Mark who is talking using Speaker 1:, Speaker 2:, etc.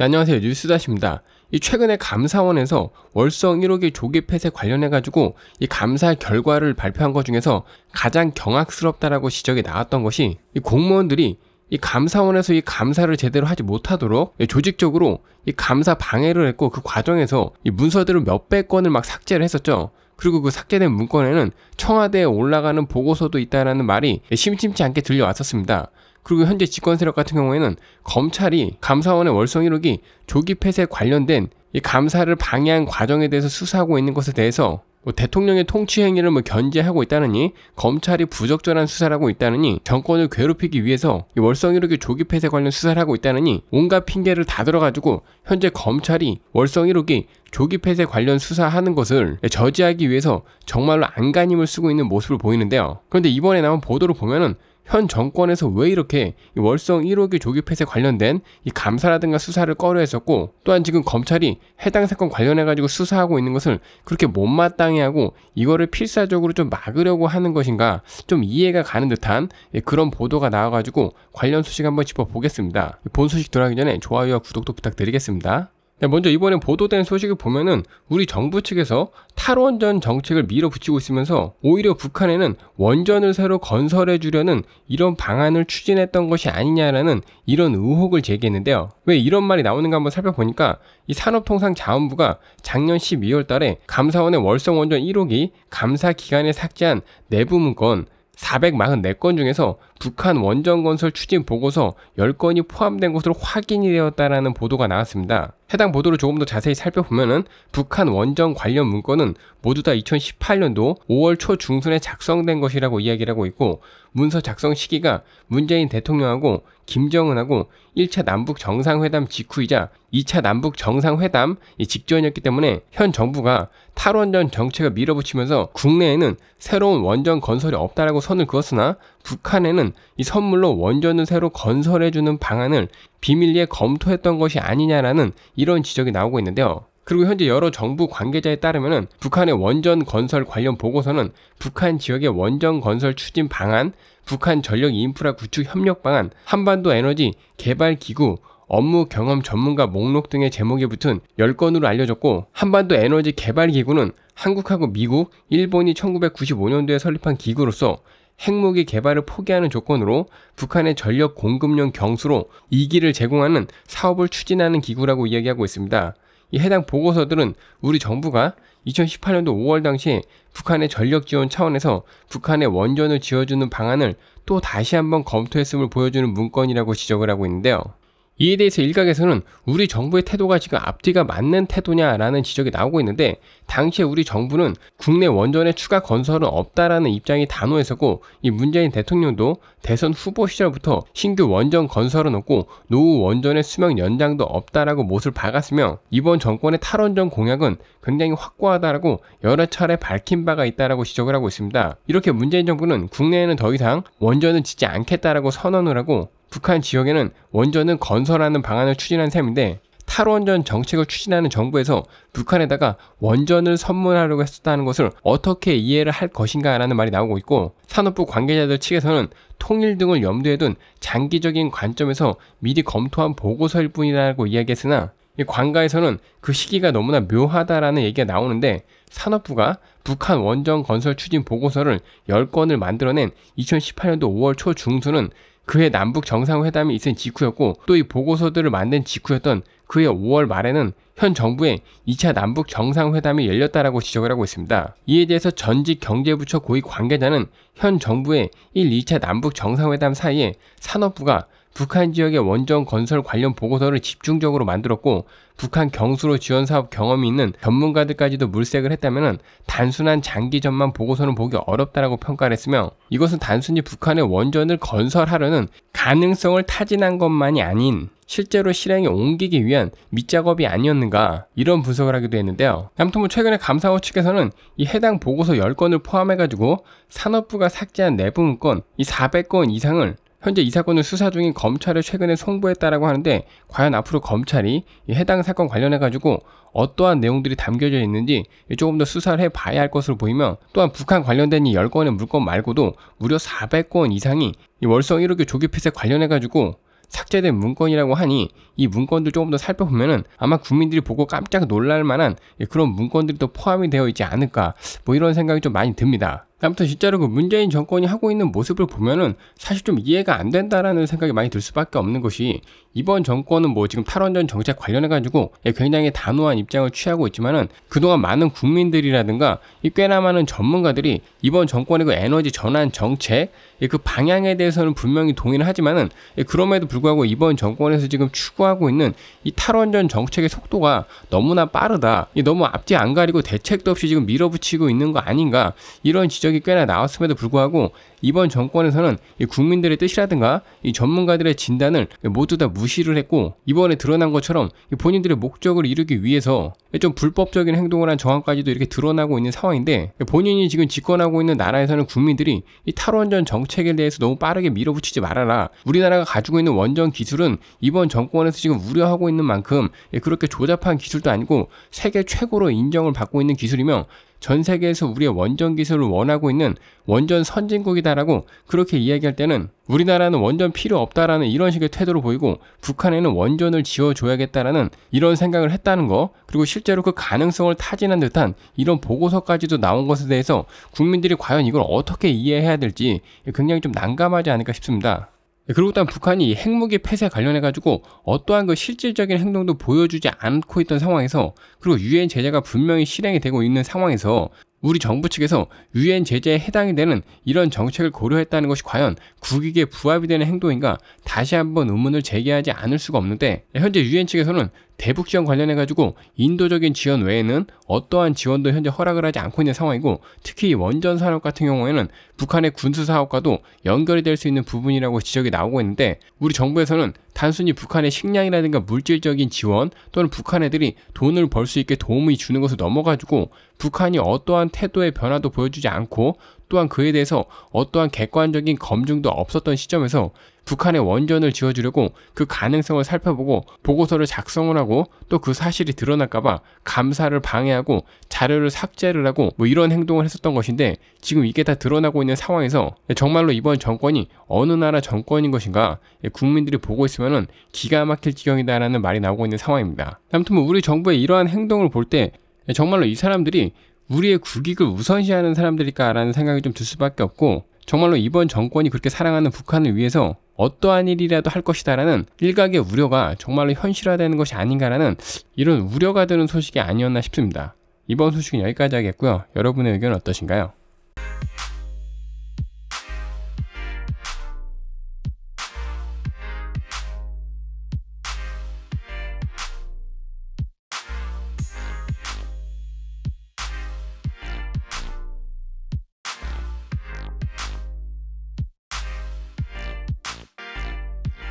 Speaker 1: 네, 안녕하세요. 뉴스다시입니다. 이 최근에 감사원에서 월성 1호기 조기 폐쇄 관련해 가지고 이 감사 결과를 발표한 것 중에서 가장 경악스럽다라고 지적이 나왔던 것이 이 공무원들이 이 감사원에서 이 감사를 제대로 하지 못하도록 예, 조직적으로 이 감사 방해를 했고 그 과정에서 이 문서들을 몇백 건을 막 삭제를 했었죠. 그리고 그 삭제된 문건에는 청와대에 올라가는 보고서도 있다라는 말이 예, 심심치 않게 들려왔었습니다. 그리고 현재 집권 세력 같은 경우에는 검찰이 감사원의 월성일호이 조기 폐쇄 관련된 이 감사를 방해한 과정에 대해서 수사하고 있는 것에 대해서 뭐 대통령의 통치 행위를 뭐 견제하고 있다느니 검찰이 부적절한 수사를 하고 있다느니 정권을 괴롭히기 위해서 이월성일호이 조기 폐쇄 관련 수사를 하고 있다느니 온갖 핑계를 다 들어가지고 현재 검찰이 월성일호이 조기 폐쇄 관련 수사하는 것을 저지하기 위해서 정말로 안간힘을 쓰고 있는 모습을 보이는데요. 그런데 이번에 나온 보도를 보면은 현 정권에서 왜 이렇게 월성 1호기 조기 폐쇄 관련된 이 감사라든가 수사를 꺼려 했었고 또한 지금 검찰이 해당 사건 관련해 가지고 수사하고 있는 것을 그렇게 못마땅해 하고 이거를 필사적으로 좀 막으려고 하는 것인가 좀 이해가 가는 듯한 예, 그런 보도가 나와 가지고 관련 소식 한번 짚어 보겠습니다. 본 소식 들어가기 전에 좋아요와 구독도 부탁드리겠습니다. 네, 먼저 이번에 보도된 소식을 보면은 우리 정부 측에서 탈원전 정책을 밀어붙이고 있으면서 오히려 북한에는 원전을 새로 건설해 주려는 이런 방안을 추진했던 것이 아니냐라는 이런 의혹을 제기했는데요. 왜 이런 말이 나오는가 한번 살펴보니까 이 산업통상자원부가 작년 12월 달에 감사원의 월성원전 1호기 감사 기간에 삭제한 내부 문건 444건 중에서 북한 원정건설 추진 보고서 10건이 포함된 것으로 확인이 되었다라는 보도가 나왔습니다. 해당 보도를 조금 더 자세히 살펴보면은 북한 원정 관련 문건은 모두 다 2018년도 5월 초 중순에 작성된 것이라고 이야기를 하고 있고 문서 작성 시기가 문재인 대통령하고 김정은하고 1차 남북 정상회담 직후이자 2차 남북 정상회담 직전이었기 때문에 현 정부가 탈원전 정책을 밀어붙이면서 국내에는 새로운 원정 건설이 없다라고 선을 그었으나 북한에는 이 선물로 원전을 새로 건설해주는 방안을 비밀리에 검토했던 것이 아니냐라는 이런 지적이 나오고 있는데요. 그리고 현재 여러 정부 관계자에 따르면 북한의 원전 건설 관련 보고서는 북한 지역의 원전 건설 추진 방안, 북한 전력 인프라 구축 협력 방안, 한반도 에너지 개발 기구, 업무 경험 전문가 목록 등의 제목에 붙은 10건으로 알려졌고 한반도 에너지 개발 기구는 한국하고 미국, 일본이 1995년도에 설립한 기구로서 핵무기 개발을 포기하는 조건으로 북한의 전력 공급용 경수로 이기를 제공하는 사업을 추진하는 기구라고 이야기하고 있습니다. 이 해당 보고서들은 우리 정부가 2018년도 5월 당시 북한의 전력 지원 차원에서 북한의 원전을 지어주는 방안을 또 다시 한번 검토했음을 보여주는 문건이라고 지적을 하고 있는데요. 이에 대해서 일각에서는 우리 정부의 태도가 지금 앞뒤가 맞는 태도냐라는 지적이 나오고 있는데 당시에 우리 정부는 국내 원전의 추가 건설은 없다라는 입장이 단호했었고 이 문재인 대통령도 대선 후보 시절부터 신규 원전 건설은 없고 노후 원전의 수명 연장도 없다라고 못을 박았으며 이번 정권의 탈원전 공약은 굉장히 확고하다라고 여러 차례 밝힌 바가 있다라고 지적을 하고 있습니다. 이렇게 문재인 정부는 국내에는 더 이상 원전은 짓지 않겠다라고 선언을 하고 북한 지역에는 원전은 건설하는 방안을 추진한 셈인데 탈원전 정책을 추진하는 정부에서 북한에다가 원전을 선물하려고 했었다는 것을 어떻게 이해를 할 것인가 라는 말이 나오고 있고 산업부 관계자들 측에서는 통일 등을 염두에 둔 장기적인 관점에서 미리 검토한 보고서일 뿐이라고 이야기했으나 관가에서는 그 시기가 너무나 묘하다라는 얘기가 나오는데 산업부가 북한 원전 건설 추진 보고서를 10건을 만들어낸 2018년도 5월 초 중순은 그해 남북 정상회담이 있은 직후였고 또 이 보고서들을 만든 직후였던 그해 5월 말에는 현 정부의 2차 남북 정상회담이 열렸다라고 지적을 하고 있습니다. 이에 대해서 전직 경제부처 고위 관계자는 현 정부의 1, 2차 남북 정상회담 사이에 산업부가 북한 지역의 원전 건설 관련 보고서를 집중적으로 만들었고 북한 경수로 지원 사업 경험이 있는 전문가들까지도 물색을 했다면 단순한 장기전만 보고서는 보기 어렵다라고 평가를 했으며 이것은 단순히 북한의 원전을 건설하려는 가능성을 타진한 것만이 아닌 실제로 실행에 옮기기 위한 밑작업이 아니었는가 이런 분석을 하기도 했는데요. 아무튼 뭐 최근에 감사원 측에서는 이 해당 보고서 10건을 포함해가지고 산업부가 삭제한 내부 문건 이 400건 이상을 현재 이사건을 수사 중인 검찰에 최근에 송부했다라고 하는데 과연 앞으로 검찰이 해당 사건 관련해 가지고 어떠한 내용들이 담겨져 있는지 조금 더 수사를 해봐야 할 것으로 보이며 또한 북한 관련된 이 10건의 물건 말고도 무려 400건 이상이 이 월성 1호기 조기 폐쇄 관련해 가지고 삭제된 문건이라고 하니 이 문건들 조금 더 살펴보면은 아마 국민들이 보고 깜짝 놀랄 만한 그런 문건들이 또 포함이 되어 있지 않을까 뭐 이런 생각이 좀 많이 듭니다. 아무튼 진짜로 그 문재인 정권이 하고 있는 모습을 보면은 사실 좀 이해가 안 된다라는 생각이 많이 들 수밖에 없는 것이 이번 정권은 뭐 지금 탈원전 정책 관련해 가지고 예, 굉장히 단호한 입장을 취하고 있지만은 그동안 많은 국민들이라든가 이 꽤나 많은 전문가들이 이번 정권의 그 에너지 전환 정책 예, 그 방향에 대해서는 분명히 동의를 하지만은 예, 그럼에도 불구하고 이번 정권에서 지금 추구하고 있는 이 탈원전 정책의 속도가 너무나 빠르다 너무 앞뒤 안 가리고 대책도 없이 지금 밀어붙이고 있는 거 아닌가 이런 지적 지적이 꽤나 나왔음에도 불구하고 이번 정권에서는 국민들의 뜻이라든가 이 전문가들의 진단을 모두 다 무시를 했고 이번에 드러난 것처럼 본인들의 목적을 이루기 위해서 좀 불법적인 행동을 한 정황까지도 이렇게 드러나고 있는 상황인데 본인이 지금 집권하고 있는 나라에서는 국민들이 이 탈원전 정책에 대해서 너무 빠르게 밀어붙이지 말아라. 우리나라가 가지고 있는 원전 기술은 이번 정권에서 지금 우려하고 있는 만큼 예, 그렇게 조잡한 기술도 아니고 세계 최고로 인정을 받고 있는 기술이며 전 세계에서 우리의 원전 기술을 원하고 있는 원전 선진국이다라고 그렇게 이야기할 때는 우리나라는 원전 필요 없다라는 이런 식의 태도를 보이고 북한에는 원전을 지어줘야겠다라는 이런 생각을 했다는 거 그리고 실제로 그 가능성을 타진한 듯한 이런 보고서까지도 나온 것에 대해서 국민들이 과연 이걸 어떻게 이해해야 될지 굉장히 좀 난감하지 않을까 싶습니다. 네, 그리고 또한 북한이 핵무기 폐쇄 관련해 가지고 어떠한 그 실질적인 행동도 보여주지 않고 있던 상황에서 그리고 유엔 제재가 분명히 실행이 되고 있는 상황에서 우리 정부 측에서 유엔 제재에 해당이 되는 이런 정책을 고려했다는 것이 과연 국익에 부합이 되는 행동인가 다시 한번 의문을 제기하지 않을 수가 없는데 현재 유엔 측에서는 대북 지원 관련해 가지고 인도적인 지원 외에는 어떠한 지원도 현재 허락을 하지 않고 있는 상황이고 특히 원전 산업 같은 경우에는 북한의 군수 사업과도 연결이 될 수 있는 부분이라고 지적이 나오고 있는데 우리 정부에서는 단순히 북한의 식량이라든가 물질적인 지원 또는 북한 애들이 돈을 벌 수 있게 도움을 주는 것을 넘어가지고 북한이 어떠한 태도의 변화도 보여주지 않고 또한 그에 대해서 어떠한 객관적인 검증도 없었던 시점에서 북한의 원전을 지어주려고 그 가능성을 살펴보고 보고서를 작성을 하고 또 그 사실이 드러날까봐 감사를 방해하고 자료를 삭제를 하고 뭐 이런 행동을 했었던 것인데 지금 이게 다 드러나고 있는 상황에서 정말로 이번 정권이 어느 나라 정권인 것인가 국민들이 보고 있으면 기가 막힐 지경이다라는 말이 나오고 있는 상황입니다. 아무튼 뭐 우리 정부의 이러한 행동을 볼 때 정말로 이 사람들이 우리의 국익을 우선시하는 사람들일까라는 생각이 좀 들 수밖에 없고 정말로 이번 정권이 그렇게 사랑하는 북한을 위해서 어떠한 일이라도 할 것이다라는 일각의 우려가 정말로 현실화되는 것이 아닌가라는 이런 우려가 드는 소식이 아니었나 싶습니다. 이번 소식은 여기까지 하겠고요. 여러분의 의견은 어떠신가요?